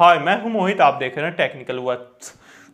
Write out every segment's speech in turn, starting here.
हाय मैं हूं मोहित आप देख रहे हैं टेक्निकल वर्थ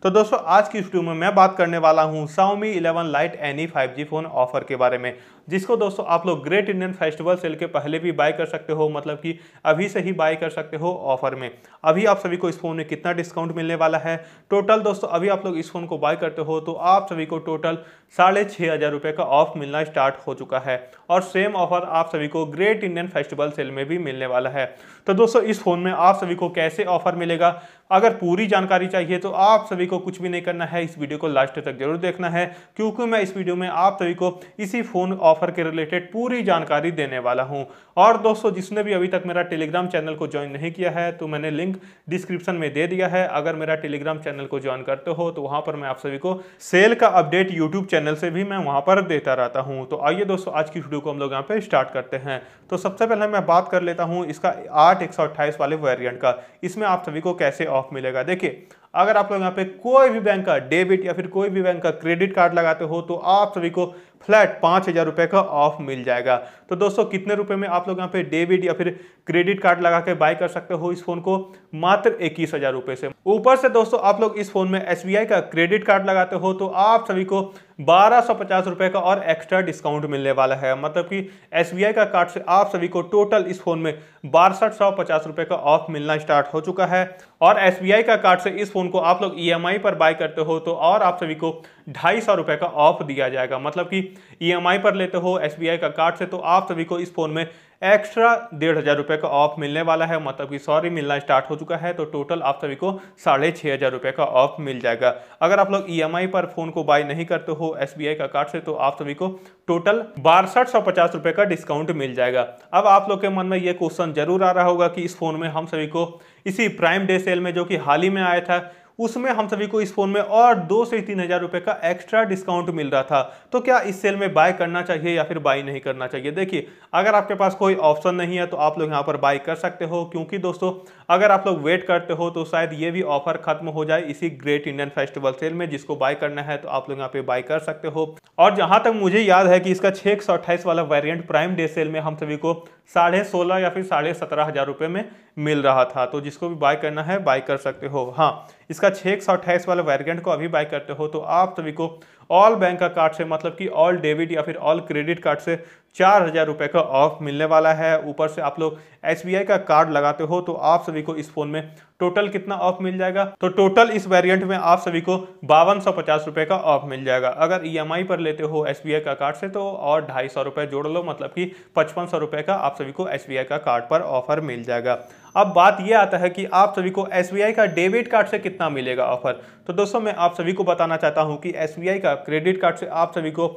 तो दोस्तों आज की वीडियो में मैं बात करने वाला हूं Xiaomi 11 Lite five 5G phone offer के बारे में जिसको दोस्तों आप लोग ग्रेट इंडियन फेस्टिवल सेल के पहले भी बाय कर सकते हो मतलब कि अभी से ही बाय कर सकते हो ऑफर में अभी आप सभी को इस फोन में कितना डिस्काउंट मिलने वाला है टोटल दोस्तों अभी आप लोग इस फोन को बाय करते हो तो आप सभी को टोटल साढ़े छः हज़ार रुपये का ऑफ मिलना स्टार्ट हो चुका है और सेम ऑफर आप सभी को ग्रेट इंडियन फेस्टिवल सेल में भी मिलने वाला है तो दोस्तों इस फ़ोन में आप सभी को कैसे ऑफर मिलेगा अगर पूरी जानकारी चाहिए तो आप सभी को कुछ भी नहीं करना है इस वीडियो को लास्ट तक जरूर देखना है क्योंकि मैं इस वीडियो में आप सभी को इसी फ़ोन ऑफर के रिलेटेड पूरी जानकारी देने वाला हूँ और दोस्तों जिसने भी अभी तक मेरा टेलीग्राम चैनल को ज्वाइन नहीं किया है तो मैंने लिंक डिस्क्रिप्शन में दे दिया है अगर मेरा टेलीग्राम चैनल को ज्वाइन करते हो तो वहाँ पर मैं आप सभी को सेल का अपडेट यूट्यूब चैनल चैनल से भी मैं वहाँ पर देता रहता हूँ तो आइए दोस्तों आज की वीडियो को हम लोग यहाँ पे स्टार्ट करते हैं तो सबसे पहले मैं बात कर लेता हूँ इसका आठ एक वाले वेरियंट का इसमें आप सभी को कैसे ऑफ मिलेगा देखिए अगर आप लोग यहाँ पे कोई भी बैंक का डेबिट या फिर कोई भी बैंक का क्रेडिट कार्ड लगाते हो तो आप सभी को फ्लैट पाँच हज़ार रुपये का ऑफ मिल जाएगा तो दोस्तों कितने रुपए में आप लोग यहाँ पे डेबिट या फिर क्रेडिट कार्ड लगा के बाय कर सकते हो इस फोन को मात्र इक्कीस हज़ार रुपये से ऊपर से दोस्तों आप लोग इस फोन में एस का क्रेडिट कार्ड लगाते हो तो आप सभी को बारह सौ पचास रुपये का और एक्स्ट्रा डिस्काउंट मिलने वाला है मतलब कि एस का कार्ड से आप सभी को टोटल इस फोन में बासठ सौ पचास रुपये का ऑफ मिलना स्टार्ट हो चुका है और एस का कार्ड से इस फोन को आप लोग ई e पर बाय करते हो तो और आप सभी को ढाई सौ रुपये का ऑफ दिया जाएगा मतलब कि ईएमआई e पर लेते हो एसबीआई का कार्ड से तो आप सभी को इस फोन में एक्स्ट्रा डेढ़ हज़ार रुपये का ऑफ मिलने वाला है मतलब कि सॉरी मिलना स्टार्ट हो चुका है तो टोटल आप सभी को साढ़े छः हज़ार रुपये का ऑफ मिल जाएगा अगर आप लोग ई e पर फ़ोन को बाय नहीं करते हो एस का कार्ड से तो आप सभी को टोटल बासठ सौ पचास रुपये का डिस्काउंट मिल जाएगा अब आप लोग के मन में ये क्वेश्चन जरूर आ रहा होगा कि इस फ़ोन में हम सभी को इसी प्राइम डे सेल में जो कि हाल ही में आया था उसमें हम सभी को इस फोन में और दो से तीन हजार रुपए का एक्स्ट्रा डिस्काउंट मिल रहा था तो क्या इस सेल में बाय करना चाहिए या फिर बाय नहीं करना चाहिए देखिए अगर आपके पास कोई ऑप्शन नहीं है तो आप लोग यहाँ पर बाय कर सकते हो क्योंकि दोस्तों अगर आप लोग वेट करते हो तो शायद ये भी ऑफर खत्म हो जाए इसी ग्रेट इंडियन फेस्टिवल सेल में जिसको बाय करना है तो आप लोग यहाँ पे बाय कर सकते हो और जहां तक मुझे याद है कि इसका छह वाला वेरियंट प्राइम डे सेल में हम सभी को साढ़े सोलह या फिर साढ़े सत्रह हज़ार रुपये में मिल रहा था तो जिसको भी बाय करना है बाय कर सकते हो हाँ इसका छः एक सौ अट्ठाईस वाले वेरियंट को अभी बाय करते हो तो आप सभी को ऑल बैंक का कार्ड से मतलब कि ऑल डेबिट या फिर ऑल क्रेडिट कार्ड से चार हज़ार रुपये का ऑफ मिलने वाला है ऊपर से आप लोग एस का कार्ड लगाते हो तो आप सभी को इस फोन में टोटल कितना ऑफ मिल जाएगा तो टोटल इस वेरिएंट में आप सभी को बावन सौ पचास रुपए का ऑफ मिल जाएगा अगर ई e पर लेते हो एस का कार्ड से तो और ढाई सौ रुपए जोड़ लो मतलब कि पचपन सौ रुपए का आप सभी को एस का कार्ड पर ऑफर मिल जाएगा अब बात यह आता है कि आप सभी को एस का डेबिट कार्ड से कितना मिलेगा ऑफर तो दोस्तों मैं आप सभी को बताना चाहता हूँ कि एस का क्रेडिट कार्ड से आप सभी को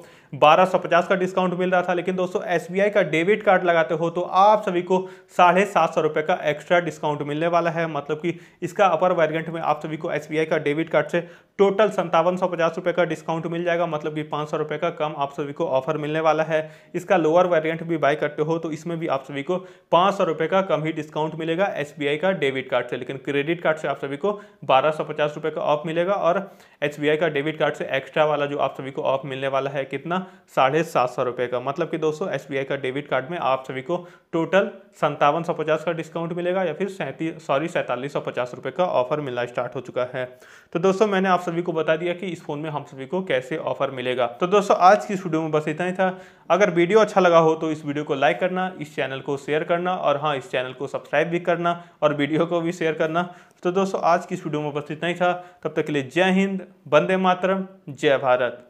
बारह का डिस्काउंट मिल रहा था लेकिन दोस्तों एस का डेबिट कार्ड लगाते हो तो आप सभी को साढ़े सात सौ रुपये का एक्स्ट्रा डिस्काउंट मिलने वाला है मतलब कि इसका अपर वेरियंट में आप सभी को एस का डेबिट कार्ड से टोटल संतावन सौ पचास रुपये का डिस्काउंट मिल जाएगा मतलब कि पाँच सौ रुपये का कम आप सभी को ऑफर मिलने वाला है इसका लोअर वेरियंट भी बाय करते हो तो इसमें भी आप सभी को पाँच सौ रुपये का कम ही डिस्काउंट मिलेगा एस का डेबिट कार्ड से लेकिन क्रेडिट कार्ड से आप सभी को बारह सौ पचास रुपये का ऑफ मिलेगा और एच का डेबिट कार्ड से एक्स्ट्रा वाला जो आप सभी को ऑफ मिलने वाला है कितना साढ़े सात सौ रुपये का मतलब कि दोस्तों दोस्तों एस का डेबिट कार्ड में आप सभी को टोटल संतावन सौ पचास का डिस्काउंट मिलेगा या फिर सैंतीस सॉरी सैंतालीस सौ पचास रुपये का ऑफर मिलना स्टार्ट हो चुका है तो दोस्तों मैंने आप सभी को बता दिया कि इस फोन में हम सभी को कैसे ऑफर मिलेगा तो दोस्तों आज की वीडियो में बस इतना ही था अगर वीडियो अच्छा लगा हो तो इस वीडियो को लाइक करना इस चैनल को शेयर करना और हाँ इस चैनल को सब्सक्राइब भी करना और वीडियो को भी शेयर करना तो दोस्तों आज की इस वीडियो में बस इतना ही था तब तक के लिए जय हिंद वंदे मातरम जय भारत